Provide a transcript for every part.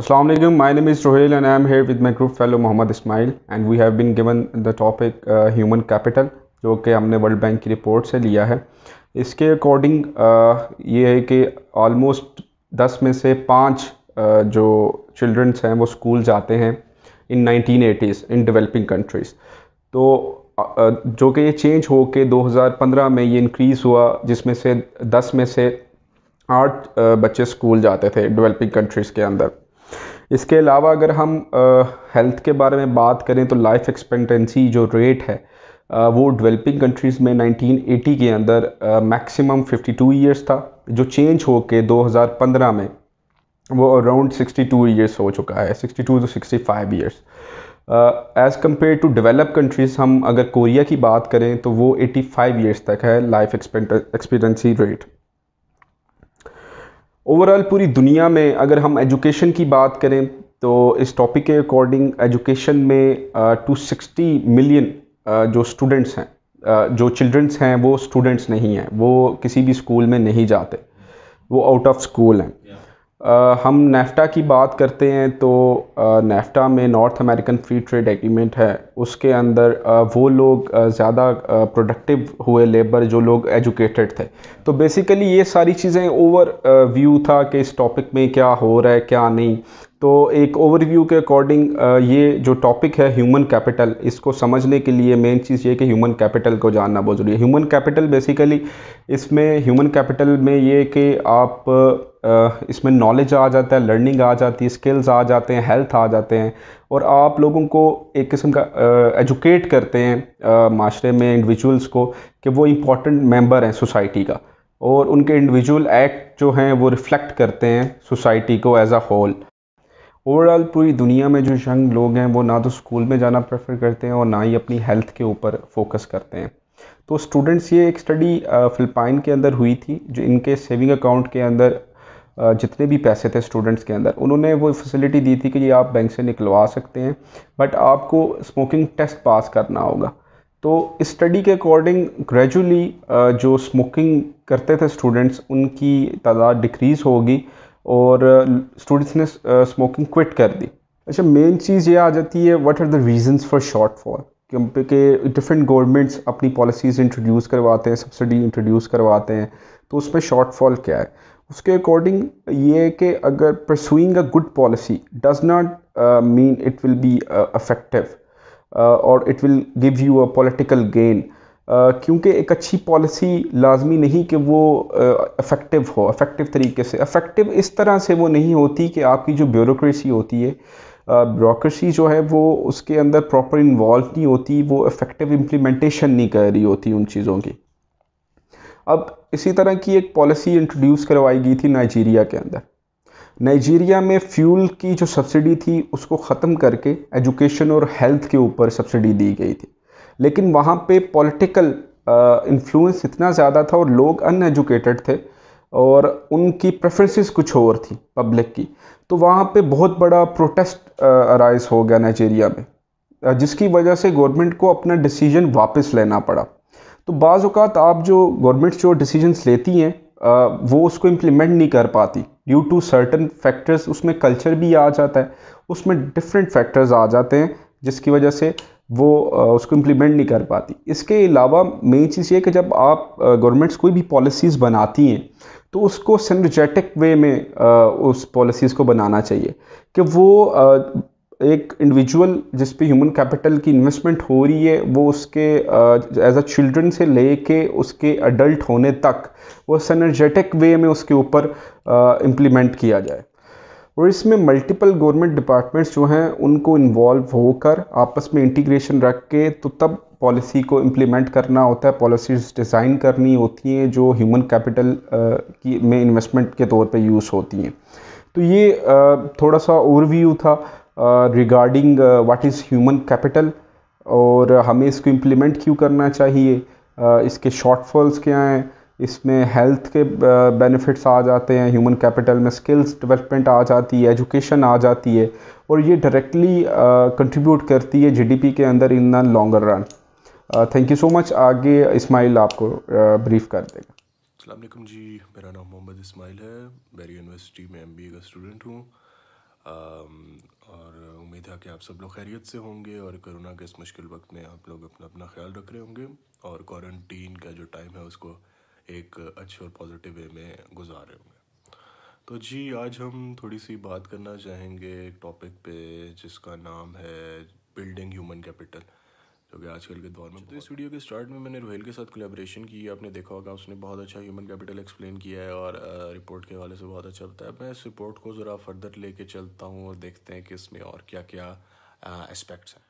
Assalamu alaikum, my name is Rohil and I am here with my group fellow Muhammad Ismail and we have been given the topic uh, human capital जो कि हमने world bank की report से लिया है इसके according uh, ये है कि ऑलमोस्ट दस में से पाँच uh, जो चिल्ड्रंस हैं वो स्कूल जाते हैं in 1980s in developing countries तो uh, जो कि ये चेंज हो के 2015 में ये इंक्रीज़ हुआ जिसमें से दस में से आठ बच्चे स्कूल जाते थे डेवलपिंग कंट्रीज़ के अंदर इसके अलावा अगर हम हेल्थ के बारे में बात करें तो लाइफ एक्सपेक्टेंसी जो रेट है आ, वो डेवलपिंग कंट्रीज़ में 1980 के अंदर मैक्सिमम 52 इयर्स था जो चेंज हो के 2015 में वो अराउंड 62 इयर्स हो चुका है 62 to 65 years as compare to develop countries हम अगर कोरिया की बात करें तो वो 85 ईयर्स तक है लाइफ एक्सपेक्टेंसी रेट ओवरऑल पूरी दुनिया में अगर हम एजुकेशन की बात करें तो इस टॉपिक के अकॉर्डिंग एजुकेशन में टू सिक्सटी मिलियन जो स्टूडेंट्स हैं जो चिल्ड्रंस हैं वो स्टूडेंट्स नहीं हैं वो किसी भी स्कूल में नहीं जाते वो आउट ऑफ स्कूल हैं आ, हम नेफ्टा की बात करते हैं तो आ, नेफ्टा में North American free trade agreement है उसके अंदर आ, वो लोग ज़्यादा प्रोडक्टिव हुए लेबर जो लोग एजुकेटेड थे तो बेसिकली ये सारी चीज़ें ओवर व्यू था कि इस टॉपिक में क्या हो रहा है क्या नहीं तो एक ओवरव्यू के अकॉर्डिंग ये जो टॉपिक है ह्यूमन कैपिटल इसको समझने के लिए मेन चीज़ ये कि ह्यूमन कैपिटल को जानना बहुत ज़रूरी है ह्यूमन कैपिटल बेसिकली इसमें ह्यूमन कैपिटल में ये कि आप इसमें नॉलेज आ जाता है लर्निंग आ जाती है स्किल्स आ जाते हैं हेल्थ आ जाते हैं और आप लोगों को एक किस्म का एजुकेट करते हैं माशरे में इंडिविजुअल्स को कि वो इम्पॉर्टेंट मेम्बर हैं सोसाइटी का और उनके इंडिविजुअल एक्ट जो हैं वो रिफ्लेक्ट करते हैं सोसाइटी को एज अ होल ओवरऑल पूरी दुनिया में जो यंग लोग हैं वो ना तो स्कूल में जाना प्रेफर करते हैं और ना ही अपनी हेल्थ के ऊपर फोकस करते हैं तो स्टूडेंट्स ये एक स्टडी फिलिपाइन के अंदर हुई थी जो इनके सेविंग अकाउंट के अंदर जितने भी पैसे थे स्टूडेंट्स के अंदर उन्होंने वो फैसिलिटी दी थी कि ये आप बैंक से निकलवा सकते हैं बट आपको स्मोकिंग टेस्ट पास करना होगा तो स्टडी के अकॉर्डिंग ग्रेजुअली जो स्मोकिंग करते थे स्टूडेंट्स उनकी तादाद डिक्रीज़ होगी और स्टूडेंट्स ने स्मोकिंग क्विट कर दी अच्छा मेन चीज़ ये आ जाती है what are the reasons for shortfall क्योंकि डिफरेंट गवर्नमेंट्स अपनी पॉलिसीज़ इंट्रोड्यूस करवाते हैं सब्सिडी इंट्रोड्यूस करवाते हैं तो उसमें शॉर्ट फॉल क्या है उसके अकॉर्डिंग ये कि अगर pursuing a good policy does not mean it will be effective और it will give you a political gain क्योंकि एक अच्छी पॉलिसी लाजमी नहीं कि वो अफेक्टिव uh, हो अफेक्टिव तरीके से अफेक्टिव इस तरह से वो नहीं होती कि आपकी जो ब्यूरोसी होती है ब्यूरोसी uh, जो है वो उसके अंदर प्रॉपर इन्वॉल्व नहीं होती वो अफेक्टिव इम्प्लीमेंटेशन नहीं कर रही होती उन चीज़ों की अब इसी तरह की एक पॉलिसी इंट्रोड्यूस करवाई गई थी नाइजीरिया के अंदर नाइजीरिया में फ्यूल की जो सब्सिडी थी उसको ख़त्म करके एजुकेशन और हेल्थ के ऊपर सब्सिडी दी गई थी लेकिन वहाँ पे पॉलिटिकल इन्फ्लुएंस इतना ज़्यादा था और लोग अनएजुकेटेड थे और उनकी प्रेफरेंसेस कुछ और थी पब्लिक की तो वहाँ पे बहुत बड़ा प्रोटेस्ट अराइज हो गया नाइजीरिया में जिसकी वजह से गवर्नमेंट को अपना डिसीजन वापस लेना पड़ा तो बाज़ात आप जो गवर्नमेंट्स जो डिसीजंस लेती हैं वो उसको इम्प्लीमेंट नहीं कर पाती ड्यू टू सर्टन फैक्टर्स उसमें कल्चर भी आ जाता है उसमें डिफरेंट फैक्टर्स आ जाते हैं जिसकी वजह से वो उसको इम्प्लीमेंट नहीं कर पाती इसके अलावा मेन चीज़ ये कि जब आप गवर्नमेंट्स कोई भी पॉलिसीज़ बनाती हैं तो उसको सिनर्जेटिक वे में उस पॉलिसीज़ को बनाना चाहिए कि वो एक इंडिविजुअल जिस पे ह्यूमन कैपिटल की इन्वेस्टमेंट हो रही है वो उसके एज अ चिल्ड्रन से ले के उसके अडल्ट होने तक वो सनर्जेटिक वे में उसके ऊपर इम्प्लीमेंट uh, किया जाए और इसमें मल्टीपल गवर्नमेंट डिपार्टमेंट्स जो हैं उनको इन्वॉल्व होकर आपस में इंटीग्रेशन रख के तो तब पॉलिसी को इम्प्लीमेंट करना होता है पॉलिसीज़ डिज़ाइन करनी होती हैं जो ह्यूमन कैपिटल की में इन्वेस्टमेंट के तौर पे यूज़ होती हैं तो ये uh, थोड़ा सा ओवरव्यू था regarding what is human capital और हमें इसको इम्प्लीमेंट क्यों करना चाहिए uh, इसके शॉर्टफॉल्स क्या हैं इसमें हेल्थ के बेनिफिट्स uh, आ जाते हैं ह्यूमन कैपिटल में स्किल्स डेवलपमेंट आ जाती है एजुकेशन आ जाती है और ये डायरेक्टली कंट्रीब्यूट uh, करती है जीडीपी के अंदर in the longer run thank you so much आगे इस्माइल आपको ब्रीफ uh, कर देगा अलकुम जी मेरा नाम मोहम्मद इस्माइल है बैरी यूनिवर्सिटी में एम का स्टूडेंट हूँ um, और उम्मीद है कि आप सब लोग खैरियत से होंगे और कोरोना के इस मुश्किल वक्त में आप लोग अपना अपना ख्याल रख रहे होंगे और क्वारंटीन का जो टाइम है उसको एक अच्छे और पॉजिटिव वे में गुजार रहे होंगे तो जी आज हम थोड़ी सी बात करना चाहेंगे एक टॉपिक पे जिसका नाम है बिल्डिंग ह्यूमन कैपिटल जो कि आजकल के दौर में अच्छा तो इस वीडियो के स्टार्ट में मैंने रोहेल के साथ कोलेब्रेशन की है आपने देखा होगा उसने बहुत अच्छा ह्यूमन कैपिटल एक्सप्लेन किया है और रिपोर्ट के हवाले से बहुत अच्छा बताया मैं इस रिपोर्ट को ज़रा फर्दर लेके चलता हूँ और देखते हैं कि इसमें और क्या क्या एस्पेक्ट्स हैं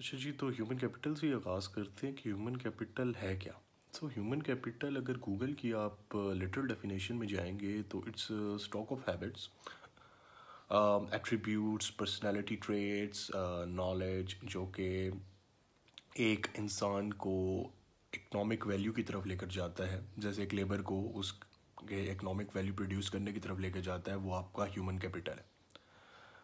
अच्छा जी तो ह्यूमन कैपिटल से आगाज़ करते हैं कि ह्यूमन कैपिटल है क्या सो ह्यूमन कैपिटल अगर गूगल की आप लिटरल डेफिनेशन में जाएंगे तो it's stock of habits attributes personality traits knowledge जो कि एक इंसान को इकनॉमिक वैल्यू की तरफ लेकर जाता है जैसे एक लेबर को उसके इकनॉमिक वैल्यू प्रोड्यूस करने की तरफ लेकर जाता है वो आपका ह्यूमन कैपिटल है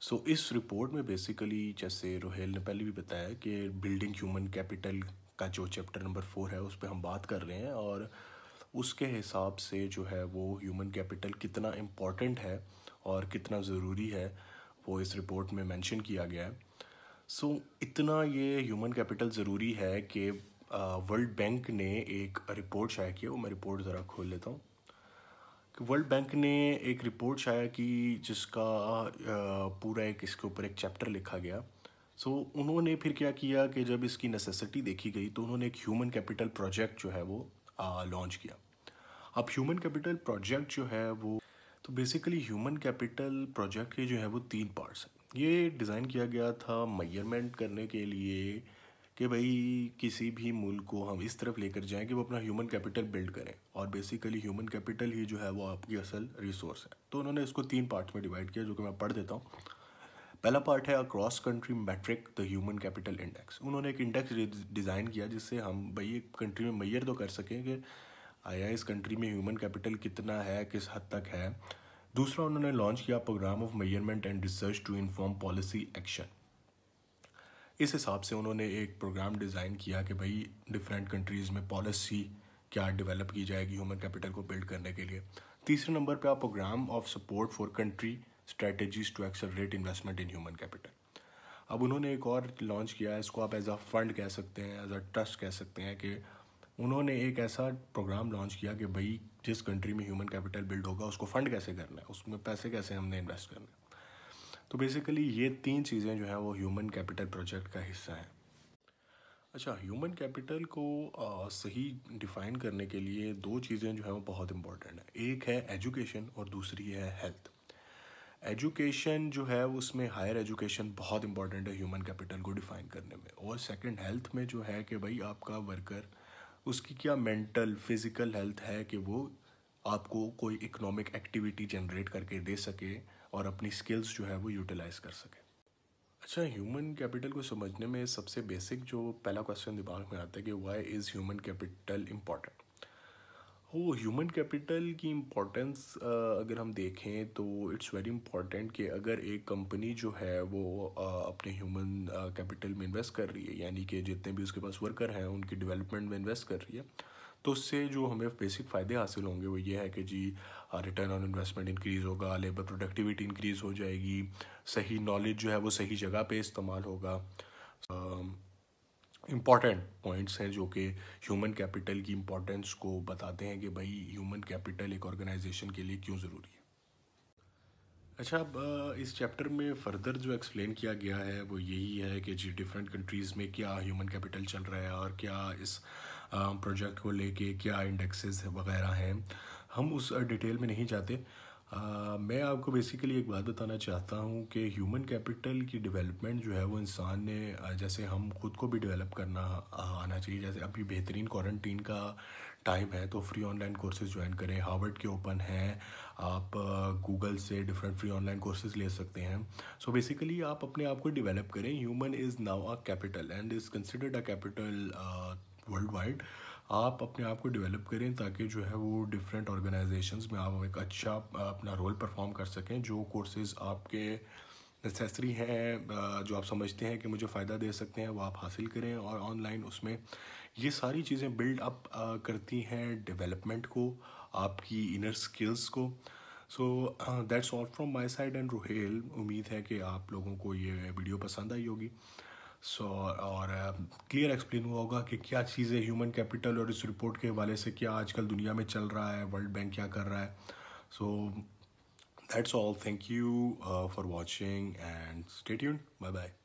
सो so, इस रिपोर्ट में बेसिकली जैसे रोहेल ने पहले भी बताया कि बिल्डिंग ह्यूमन कैपिटल का जो चैप्टर नंबर फोर है उस पर हम बात कर रहे हैं और उसके हिसाब से जो है वो ह्यूमन कैपिटल कितना इम्पॉर्टेंट है और कितना ज़रूरी है वो इस रिपोर्ट में मेंशन किया गया है सो so, इतना ये ह्यूमन कैपिटल ज़रूरी है कि वर्ल्ड बैंक ने एक रिपोर्ट शाया की वो मैं रिपोर्ट ज़रा खोल लेता हूँ कि वर्ल्ड बैंक ने एक रिपोर्ट शाया की जिसका पूरा एक इसके ऊपर एक चैप्टर लिखा गया सो so, उन्होंने फिर क्या किया कि जब इसकी नेसेसिटी देखी गई तो उन्होंने एक ह्यूमन कैपिटल प्रोजेक्ट जो है वो लॉन्च किया अब ह्यूमन कैपिटल प्रोजेक्ट जो है वो तो बेसिकली ह्यूमन कैपिटल प्रोजेक्ट के जो है वो तीन पार्ट्स हैं ये डिज़ाइन किया गया था मैयरमेंट करने के लिए कि भाई किसी भी मुल्क को हम इस तरफ लेकर जाएं कि वो अपना ह्यूमन कैपिटल बिल्ड करें और बेसिकली ह्यूमन कैपिटल ही जो है वो आपकी असल रिसोर्स है तो उन्होंने इसको तीन पार्ट्स में डिवाइड किया जो कि मैं पढ़ देता हूँ पहला पार्ट है across country metric the human capital index उन्होंने एक इंडेक्स डिज़ाइन किया जिससे हम भाई एक कंट्री में मैयर तो कर सकें कि आया इस कंट्री में ह्यूमन कैपिटल कितना है किस हद तक है दूसरा उन्होंने लॉन्च किया programme of measurement and research to inform policy action इस हिसाब से उन्होंने एक प्रोग्राम डिज़ाइन किया कि भाई डिफरेंट कंट्रीज़ में पॉलिसी क्या डेवलप की जाएगी ह्यूमन कैपिटल को बिल्ड करने के लिए तीसरे नंबर पे आप programme of support for country strategies to accelerate investment in human capital अब उन्होंने एक और लॉन्च किया है इसको आप एज अ फंड कह सकते हैं एज अ ट्रस्ट कह सकते हैं कि उन्होंने एक ऐसा प्रोग्राम लॉन्च किया कि भाई जिस कंट्री में ह्यूमन कैपिटल बिल्ड होगा उसको फंड कैसे करना है उसमें पैसे कैसे हमने इन्वेस्ट करने है तो बेसिकली ये तीन चीज़ें जो हैं वो ह्यूमन कैपिटल प्रोजेक्ट का हिस्सा हैं अच्छा ह्यूमन कैपिटल को आ, सही डिफ़ाइन करने के लिए दो चीज़ें जो हैं वो बहुत इंपॉर्टेंट हैं एक है एजुकेशन और दूसरी है हेल्थ एजुकेशन जो है उसमें हायर एजुकेशन बहुत इंपॉर्टेंट है ह्यूमन कैपिटल को डिफ़ाइन करने में और सेकंड हेल्थ में जो है कि भाई आपका वर्कर उसकी क्या मेंटल फिज़िकल हेल्थ है कि वो आपको कोई इकोनॉमिक एक्टिविटी जनरेट करके दे सके और अपनी स्किल्स जो है वो यूटिलाइज कर सके अच्छा ह्यूमन कैपिटल को समझने में सबसे बेसिक जो पहला क्वेश्चन दिमाग में आता है कि why is human capital important वो ह्यूमन कैपिटल की इम्पोर्टेंस अगर हम देखें तो इट्स वेरी इम्पोर्टेंट कि अगर एक कंपनी जो है वो अपने ह्यूमन कैपिटल में इन्वेस्ट कर रही है यानी कि जितने भी उसके पास वर्कर हैं उनकी डेवलपमेंट में इन्वेस्ट कर रही है तो उससे जो हमें बेसिक फ़ायदे हासिल होंगे वो ये है कि जी रिटर्न ऑन इन्वेस्टमेंट इंक्रीज़ होगा लेबर प्रोडक्टिविटी इंक्रीज़ हो जाएगी सही नॉलेज जो है वो सही जगह पे इस्तेमाल होगा इम्पॉर्टेंट पॉइंट्स हैं जो कि ह्यूमन कैपिटल की इम्पोर्टेंस को बताते हैं कि भाई ह्यूमन कैपिटल एक ऑर्गेनाइजेशन के लिए क्यों ज़रूरी है अच्छा अब इस चैप्टर में फर्दर जो एक्सप्लेन किया गया है वो यही है कि जी डिफरेंट कंट्रीज़ में क्या ह्यूमन कैपिटल चल रहा है और क्या इस प्रोजेक्ट को लेके क्या इंडेक्सेस वगैरह हैं हम उस डिटेल में नहीं जाते मैं आपको बेसिकली एक बात बताना चाहता हूँ कि ह्यूमन कैपिटल की डेवलपमेंट जो है वो इंसान ने जैसे हम खुद को भी डेवलप करना आना चाहिए जैसे अभी बेहतरीन क्वारंटीन का टाइम है तो फ्री ऑनलाइन कोर्सेज ज्वाइन करें हार्वर्ड के ओपन हैं आप गूगल से डिफरेंट फ्री ऑनलाइन कोर्सेज ले सकते हैं सो so बेसिकली आप अपने आप को डेवलप करें human is now a capital and is considered a capital worldwide आप अपने आप को डेवलप करें ताकि जो है वो डिफरेंट ऑर्गेनाइजेशन में आप एक अच्छा अपना रोल परफॉर्म कर सकें जो कोर्सेज़ आपके नेसेसरी हैं जो आप समझते हैं कि मुझे फ़ायदा दे सकते हैं वो आप हासिल करें और ऑनलाइन उसमें ये सारी चीज़ें बिल्ड अप करती हैं डेवलपमेंट को आपकी इनर स्किल्स को so that's all from my side and Rohail उम्मीद है कि आप लोगों को ये वीडियो पसंद आई होगी सो so, और क्लियर uh, एक्सप्लेन हुआ होगा कि क्या चीज़ें ह्यूमन कैपिटल और इस रिपोर्ट के हवाले से क्या आजकल दुनिया में चल रहा है वर्ल्ड बैंक क्या कर रहा है so that's all thank you for watching and state bye bye